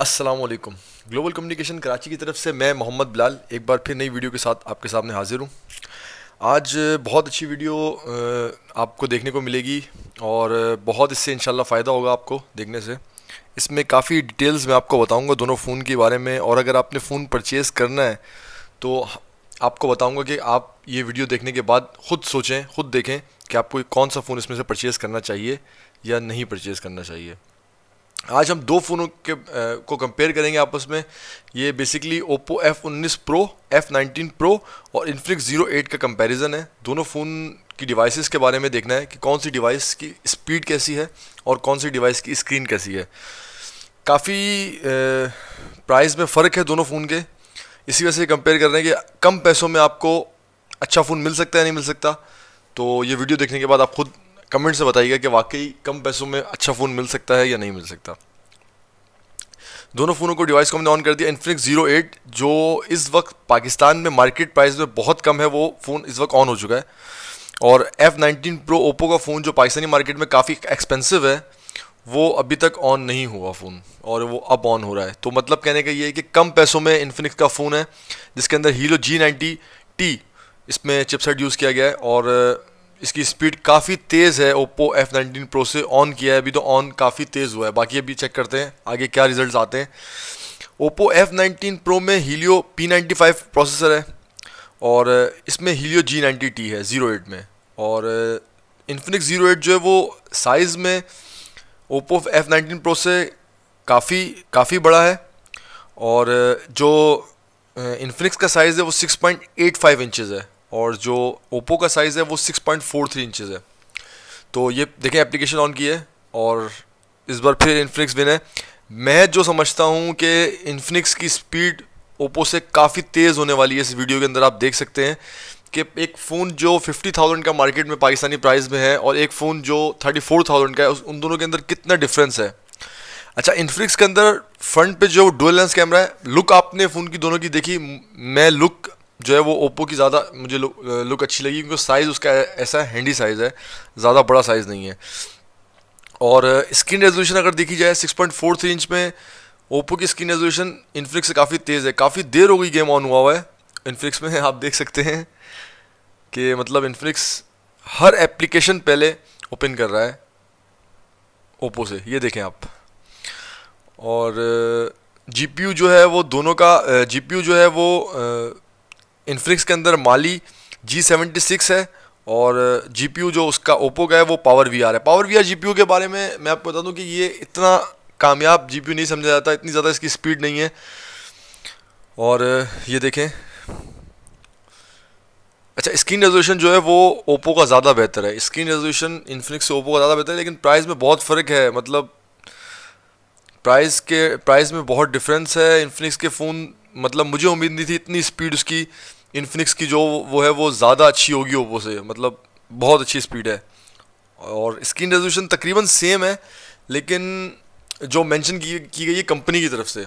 अस्सलाम वालेकुम global communication Karachi की तरफ से मैं मोहम्मद बिलाल एक बार फिर नई वीडियो के साथ आपके सामने हाजिर हूँ आज बहुत अच्छी वीडियो आपको देखने को मिलेगी और बहुत इससे इंशाल्लाह फ़ायदा होगा आपको देखने से इसमें काफ़ी डिटेल्स मैं आपको बताऊँगा दोनों फ़ोन के बारे में और अगर आपने फ़ोन परचेज़ करना है तो आपको बताऊँगा कि आप ये वीडियो देखने के बाद ख़ुद सोचें ख़ुद देखें कि आपको कौन सा फ़ोन इसमें से परचेज़ करना चाहिए या नहीं परचेज़ करना चाहिए आज हम दो फ़ोनों के आ, को कंपेयर करेंगे आपस में ये बेसिकली ओप्पो एफ़ उन्नीस प्रो एफ़ नाइनटीन प्रो और इन्फ्लिक्स ज़ीरो एट का कंपैरिजन है दोनों फ़ोन की डिवाइसेस के बारे में देखना है कि कौन सी डिवाइस की स्पीड कैसी है और कौन सी डिवाइस की स्क्रीन कैसी है काफ़ी प्राइस में फ़र्क है दोनों फ़ोन के इसी वजह से कंपेयर कर रहे हैं कि कम पैसों में आपको अच्छा फ़ोन मिल सकता है नहीं मिल सकता तो ये वीडियो देखने के बाद आप खुद कमेंट से बताइएगा कि वाकई कम पैसों में अच्छा फ़ोन मिल सकता है या नहीं मिल सकता दोनों फ़ोनों को डिवाइस को हमने ऑन कर दिया इन्फिनिक्स जीरो एट जो इस वक्त पाकिस्तान में मार्केट प्राइस में बहुत कम है वो फ़ोन इस वक्त ऑन हो चुका है और एफ़ नाइनटीन प्रो ओप्पो का फ़ोन जो पाकिस्तानी मार्केट में काफ़ी एक्सपेंसिव है वो अभी तक ऑन नहीं हुआ फ़ोन और वो अब ऑन हो रहा है तो मतलब कहने का ये है कि कम पैसों में इन्फिनिक्स का फ़ोन है जिसके अंदर हीरो जी नाइन्टी टी इसमें चिपसेट यूज़ किया गया है और इसकी स्पीड काफ़ी तेज़ है ओप्पो एफ नाइनटीन प्रो से ऑन किया है अभी तो ऑन काफ़ी तेज़ हुआ है बाकी अभी चेक करते हैं आगे क्या रिजल्ट आते हैं ओप्पो एफ नाइनटीन प्रो में Helio P ninety five processor है और uh, इसमें हीलियो जी नाइन्टी टी है ज़ीरो एट में और इन्फिनिक्स ज़ीरो एट जो है वो साइज़ में ओप्पो एफ नाइनटीन प्रो से काफ़ी काफ़ी बड़ा है और uh, जो इन्फिनिक्स uh, का साइज़ है वो six point eight five inches है और जो ओप्पो का साइज़ है वो 6.43 पॉइंट इंचज़ है तो ये देखें एप्लीकेशन ऑन की है और इस बार फिर इन्फिनिक्स विन है मैं जो समझता हूँ कि इन्फिनिक्स की स्पीड ओप्पो से काफ़ी तेज़ होने वाली है इस वीडियो के अंदर आप देख सकते हैं कि एक फ़ोन जो 50,000 का मार्केट में पाकिस्तानी प्राइस में है और एक फ़ोन जो 34,000 का है उन दोनों के अंदर कितना डिफरेंस है अच्छा इन्फ्लिक्स के अंदर फ्रंट पे जो डुअल लेंस कैमरा है लुक आपने फ़ोन की दोनों की देखी मैं लुक जो है वो ओप्पो की ज़्यादा मुझे लुक, लुक अच्छी लगी क्योंकि साइज़ उसका ऐसा हैंडी साइज़ है ज़्यादा बड़ा साइज़ नहीं है और स्क्रीन रेजोल्यूशन अगर देखी जाए 6.43 इंच में ओप्पो की स्क्रीन रेजोल्यूशन इन्फ्लिक्स से काफ़ी तेज़ है काफ़ी देर हो गई गेम ऑन हुआ हुआ है इन्फ्लिक्स में आप देख सकते हैं कि मतलब इन्फ्लिक्स हर एप्लीकेशन पहले ओपन कर रहा है ओप्पो से ये देखें आप और जी जो है वो दोनों का जी जो है वो इन्फ्लिक्स के अंदर माली जी सेवेंटी सिक्स है और जी जो उसका ओप्पो का है वो पावर वी आर है पावर वी आर जी के बारे में मैं आपको बता दूँ कि ये इतना कामयाब जी नहीं समझा जाता इतनी ज़्यादा इसकी स्पीड नहीं है और ये देखें अच्छा स्क्रीन रेजोल्यूशन जो है वो ओप्पो का ज़्यादा बेहतर है स्क्रीन रेजोल्यूशन इन्फिनिक्स से ओप्पो का ज़्यादा बेहतर है लेकिन प्राइस में बहुत फ़र्क है मतलब प्राइस के प्राइस में बहुत डिफरेंस है इन्फिनिक्स के फ़ोन मतलब मुझे उम्मीद नहीं थी इतनी स्पीड उसकी इनफिनिक्स की जो वो है वो ज़्यादा अच्छी होगी ओप्पो से मतलब बहुत अच्छी स्पीड है और स्क्रीन रेजोल्यूशन तकरीबन सेम है लेकिन जो मेंशन की की गई है कंपनी की तरफ से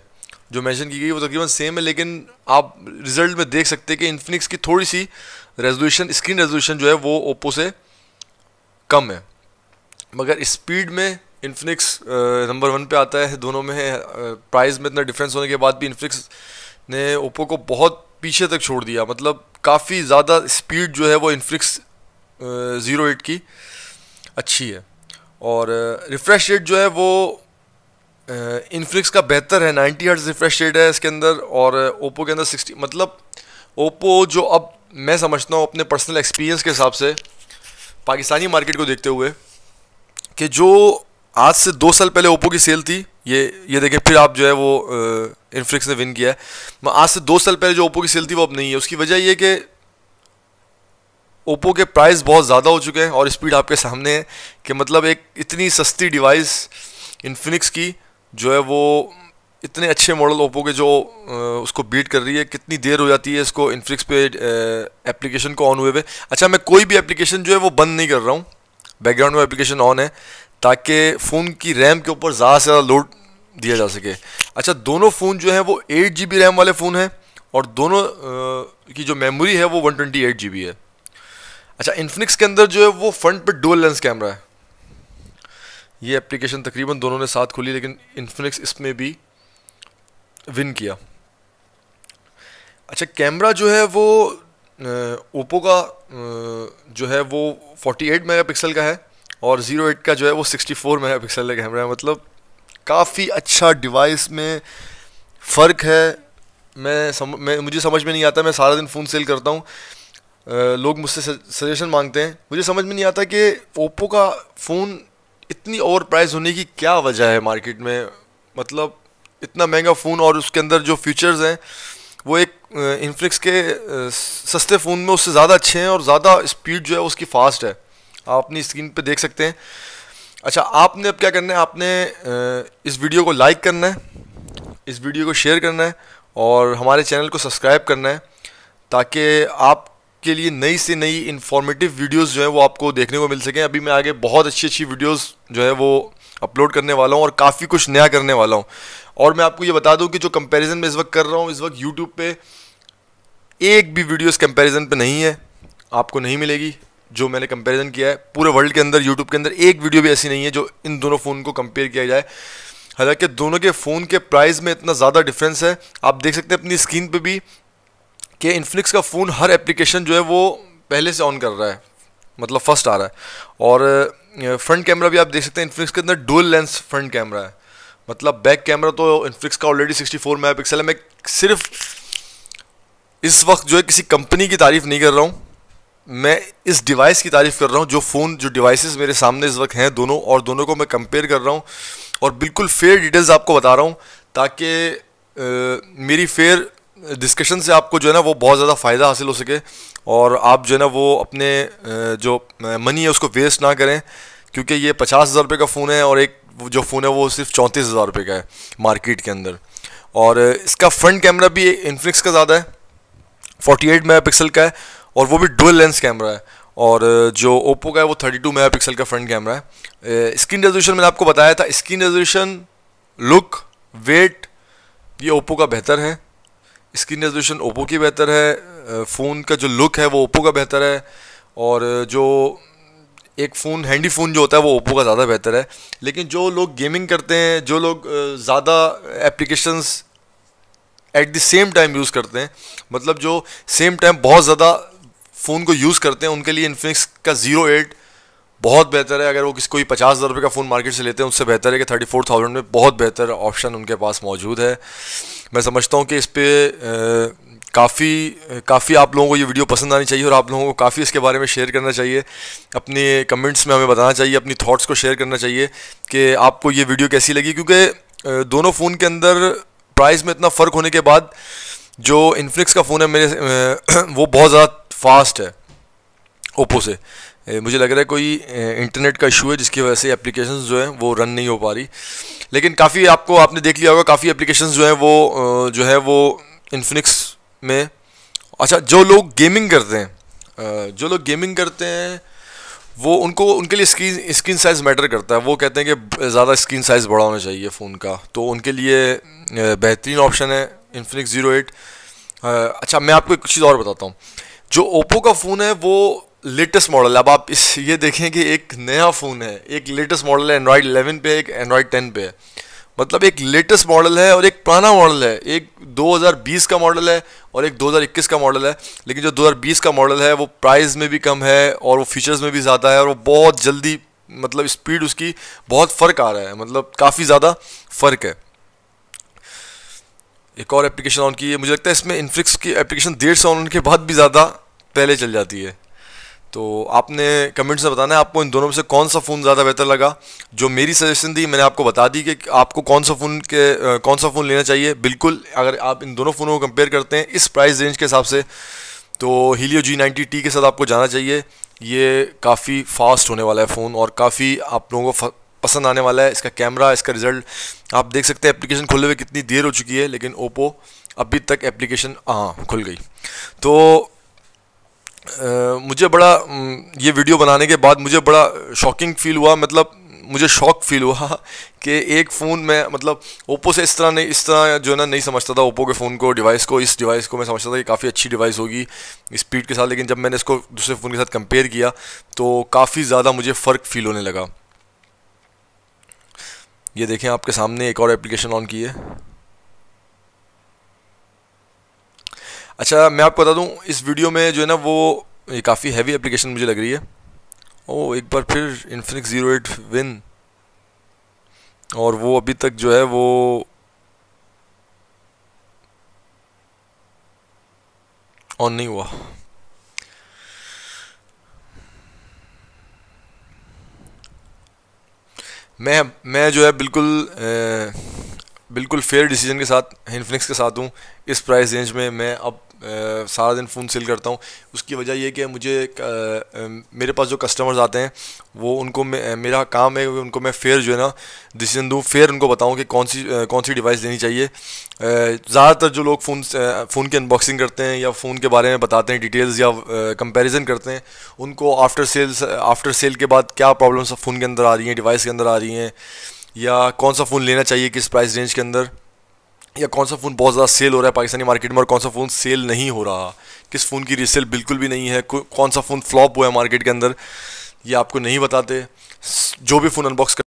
जो मेंशन की गई वो तकरीबन सेम है लेकिन आप रिजल्ट में देख सकते हैं कि इन्फिनिक्स की थोड़ी सी रेजोल्यूशन स्क्रीन रेजोल्यूशन जो है वो ओप्पो से कम है मगर स्पीड में इन्फिनिक्स नंबर वन पे आता है दोनों में प्राइस में इतना डिफरेंस होने के बाद भी इन्फिनिक्स ने ओप्पो को बहुत पीछे तक छोड़ दिया मतलब काफ़ी ज़्यादा स्पीड जो है वो इनफ्लिक्स ज़ीरो एट की अच्छी है और रिफ़्रेश रेट जो है वो इनफ्लिक्स का बेहतर है नाइन्टी हर्ट्स रिफ़्रेश रेट है इसके अंदर और ओप्पो के अंदर सिक्सटी मतलब ओप्पो जो अब मैं समझता हूँ अपने पर्सनल एक्सपीरियंस के हिसाब से पाकिस्तानी मार्केट को देखते हुए कि जो आज से दो साल पहले ओप्पो की सेल थी ये ये देखिए फिर आप जो है वो इन्फ्लिक्स ने विन किया है आज से दो साल पहले जो ओप्पो की सेल थी वो अब नहीं है उसकी वजह ये कि ओप्पो के प्राइस बहुत ज़्यादा हो चुके हैं और स्पीड आपके सामने है कि मतलब एक इतनी सस्ती डिवाइस इन्फिनिक्स की जो है वो इतने अच्छे मॉडल ओप्पो के जो उसको बीट कर रही है कितनी देर हो जाती है इसको इन्फिनिक्स पे एप्लीकेशन को ऑन हुए हुए अच्छा मैं कोई भी एप्लीकेशन जो है वो बंद नहीं कर रहा हूँ बैकग्राउंड में एप्लीकेशन ऑन है ताकि फ़ोन की रैम के ऊपर ज़्यादा से ज़्यादा लोड दिया जा सके अच्छा दोनों फ़ोन जो हैं वो एट जी बी रैम वाले फ़ोन हैं और दोनों आ, की जो मेमोरी है वो one twenty eight G B है अच्छा इन्फिनिक्स के अंदर जो है वो फ्रंट पर डुअल लेंस कैमरा है ये एप्लीकेशन तकरीबन दोनों ने साथ खोली लेकिन इन्फिनिक्स इसमें भी विन किया अच्छा कैमरा जो है वो ओप्पो का जो है वो 48 मेगापिक्सल का है और ज़ीरो एट का जो है वो सिक्सटी फोर मेगा पिक्सल का कैमरा है मतलब काफ़ी अच्छा डिवाइस में फ़र्क है मैं सम मैं मुझे समझ में नहीं आता मैं सारा दिन फ़ोन सेल करता हूँ लोग मुझसे सजेशन मांगते हैं मुझे समझ में नहीं आता कि ओप्पो का फ़ोन इतनी ओवर प्राइस होने की क्या वजह है मार्केट में मतलब इतना महंगा फ़ोन और उसके अंदर जो फीचर्स हैं वो एक इन्फ्लिक्स के सस्ते फ़ोन में उससे ज़्यादा अच्छे हैं और ज़्यादा स्पीड जो है उसकी फ़ास्ट है आप अपनी स्क्रीन पे देख सकते हैं अच्छा आपने अब क्या करना है आपने इस वीडियो को लाइक करना है इस वीडियो को शेयर करना है और हमारे चैनल को सब्सक्राइब करना है ताकि आपके लिए नई से नई इन्फॉर्मेटिव वीडियोस जो है वो आपको देखने को मिल सकें अभी मैं आगे बहुत अच्छी अच्छी वीडियोस जो है वो अपलोड करने वाला हूँ और काफ़ी कुछ नया करने वाला हूँ और मैं आपको ये बता दूँ कि जो कंपेरिजन मैं इस वक्त कर रहा हूँ इस वक्त यूट्यूब पर एक भी वीडियोज़ कंपेरिजन पर नहीं है आपको नहीं मिलेगी जो मैंने कंपैरिजन किया है पूरे वर्ल्ड के अंदर यूट्यूब के अंदर एक वीडियो भी ऐसी नहीं है जो इन दोनों फ़ोन को कंपेयर किया जाए हालांकि दोनों के फ़ोन के प्राइस में इतना ज़्यादा डिफरेंस है आप देख सकते हैं अपनी स्क्रीन पे भी कि इन्फ्लिक्स का फ़ोन हर एप्लीकेशन जो है वो पहले से ऑन कर रहा है मतलब फर्स्ट आ रहा है और फ्रंट कैमरा भी आप देख सकते हैं इन्फ्लिक्स के अंदर डुअल लेंस फ्रंट कैमरा है मतलब बैक कैमरा तो इन्फ्लिक्स का ऑलरेडी सिक्सटी फोर है मैं सिर्फ इस वक्त जो है किसी कंपनी की तारीफ़ नहीं कर रहा हूँ मैं इस डिवाइस की तारीफ़ कर रहा हूँ जो फ़ोन जो डिवाइसेस मेरे सामने इस वक्त हैं दोनों और दोनों को मैं कंपेयर कर रहा हूँ और बिल्कुल फेयर डिटेल्स आपको बता रहा हूँ ताकि मेरी फेयर डिस्कशन से आपको जो है ना वो बहुत ज़्यादा फ़ायदा हासिल हो सके और आप जो है ना वो अपने जो मनी है उसको वेस्ट ना करें क्योंकि ये पचास हज़ार रुपये का फ़ोन है और एक जो फ़ोन है वो सिर्फ चौंतीस हज़ार रुपये का है मार्केट के अंदर और इसका फ्रंट कैमरा भी इन्फ्लिक्स का ज़्यादा है मेगा पिक्सल का है और वो भी डुअल लेंस कैमरा है और जो ओप्पो का है वो 32 पिक्सल का फ्रंट कैमरा है स्क्रीन रेजोल्यूशन मैंने आपको बताया था स्क्रीन रेजोल्यूशन लुक वेट ये ओप्पो का बेहतर है स्क्रीन रेजोल्यूशन ओप्पो की बेहतर है फ़ोन का जो लुक है वो ओप्पो का बेहतर है और जो एक फ़ोन हैंडी फ़ोन जो होता है वो ओप्पो का ज़्यादा बेहतर है लेकिन जो लोग गेमिंग करते हैं जो लोग ज़्यादा applications at the same time use करते हैं मतलब जो सेम टाइम बहुत ज़्यादा फ़ोन को यूज़ करते हैं उनके लिए इन्फिनिक्स का ज़ीरो एट बहुत बेहतर है अगर वो किसी कोई पचास हज़ार रुपये का फ़ोन मार्केट से लेते हैं उससे बेहतर है कि थर्टी फोर थाउजेंड में बहुत बेहतर ऑप्शन उनके पास मौजूद है मैं समझता हूँ कि इस पर काफ़ी काफ़ी आप लोगों को ये वीडियो पसंद आनी चाहिए और आप लोगों को काफ़ी इसके बारे में शेयर करना चाहिए अपने कमेंट्स में हमें बताना चाहिए अपनी थाट्स को शेयर करना चाहिए कि आपको ये वीडियो कैसी लगी क्योंकि दोनों फ़ोन के अंदर प्राइस में इतना फ़र्क होने के बाद जो इन्फ्लिक्स का फ़ोन है मेरे वो बहुत ज़्यादा फास्ट है ओप्पो से मुझे लग रहा है कोई इंटरनेट का इशू है जिसकी वजह से एप्लीकेशन जो है वो रन नहीं हो पा रही लेकिन काफ़ी आपको आपने देख लिया होगा काफ़ी एप्लीकेशन जो हैं वो जो है वो इन्फिनिक्स में अच्छा जो लोग गेमिंग करते हैं जो लोग गेमिंग करते हैं वो उनको उनके लिए स्क्रीन स्क्रीन साइज़ मैटर करता है वो कहते हैं कि ज़्यादा स्क्रीन साइज़ बड़ा होना चाहिए फ़ोन का तो उनके लिए बेहतरीन ऑप्शन है इन्फिनिक्स ज़ीरो एट अच्छा मैं आपको एक चीज़ और बताता हूँ जो ओप्पो का फ़ोन है वो लेटेस्ट मॉडल है अब आप इस ये देखें कि एक नया फ़ोन है एक लेटेस्ट मॉडल है एंड्रॉयड इलेवन पे एक एंड्रॉयड टेन पे है मतलब एक लेटेस्ट मॉडल है और एक पुराना मॉडल है एक 2020 का मॉडल है और एक 2021 का मॉडल है लेकिन जो 2020 का मॉडल है वो प्राइस में भी कम है और वो फीचर्स में भी ज़्यादा है और वो बहुत जल्दी मतलब स्पीड उसकी बहुत फ़र्क आ रहा है मतलब काफ़ी ज़्यादा फ़र्क है एक और एप्लीकेशन ऑन की है मुझे लगता है इसमें इनफ्लिक्स की एप्लीकेशन देर से ऑन के बाद भी ज़्यादा पहले चल जाती है तो आपने कमेंट्स में बताना है आपको इन दोनों में से कौन सा फ़ोन ज़्यादा बेहतर लगा जो मेरी सजेशन थी मैंने आपको बता दी कि आपको कौन सा फ़ोन के कौन सा फ़ोन लेना चाहिए बिल्कुल अगर आप इन दोनों फ़ोनों को कंपेयर करते हैं इस प्राइस रेंज के हिसाब से तो हीलियो जी नाइन्टी टी के साथ आपको जाना चाहिए ये काफ़ी फास्ट होने वाला है फ़ोन और काफ़ी आप लोगों को पसंद आने वाला है इसका कैमरा इसका रिज़ल्ट आप देख सकते हैं एप्लीकेशन खुले हुए कितनी देर हो चुकी है लेकिन ओप्पो अभी तक एप्लीकेशन हाँ खुल गई तो आ, मुझे बड़ा ये वीडियो बनाने के बाद मुझे बड़ा शॉकिंग फील हुआ मतलब मुझे शौक फील हुआ कि एक फ़ोन में मतलब ओप्पो से इस तरह नहीं इस तरह जो है ना नहीं समझता था ओप्पो के फ़ोन को डिवाइस को इस डिवाइस को मैं समझता था कि काफ़ी अच्छी डिवाइस होगी स्पीड के साथ लेकिन जब मैंने इसको दूसरे फ़ोन के साथ कंपेयर किया तो काफ़ी ज़्यादा मुझे फ़र्क फील होने लगा ये देखें आपके सामने एक और एप्लीकेशन ऑन की है अच्छा मैं आपको बता दूं इस वीडियो में जो है ना वो ये काफ़ी हैवी एप्लीकेशन मुझे लग रही है ओ एक बार फिर इन्फिनिक्स ज़ीरो एट विन और वो अभी तक जो है वो ऑन नहीं हुआ मैं मैं जो है बिल्कुल ए, बिल्कुल फेयर डिसीजन के साथ हिनफ्लिक्स के साथ हूँ इस प्राइस रेंज में मैं अब सारा दिन फ़ोन सेल करता हूँ उसकी वजह यह कि मुझे मेरे पास जो कस्टमर्स आते हैं वो उनको मेरा काम है उनको मैं फेयर जो है ना डिसीजन दूँ फेयर उनको बताऊँ कि कौन सी कौन सी डिवाइस लेनी चाहिए ज़्यादातर जो लोग फ़ोन फ़ोन की अनबॉक्सिंग करते हैं या फ़ोन के बारे में बताते हैं डिटेल्स या कंपेरिजन करते हैं उनको आफ्टर सेल्स आफ्टर सेल के बाद क्या प्रॉब्लम्स फ़ोन के अंदर आ रही हैं डिवाइस के अंदर आ रही हैं या कौन सा फ़ोन लेना चाहिए किस प्राइस रेंज के अंदर या कौन सा फ़ोन बहुत ज़्यादा सेल हो रहा है पाकिस्तानी मार्केट में और कौन सा फ़ोन सेल नहीं हो रहा किस फ़ोन की रीसेल बिल्कुल भी नहीं है कौन सा फ़ोन फ्लॉप हुआ है मार्केट के अंदर ये आपको नहीं बताते जो भी फ़ोन अनबॉक्स कर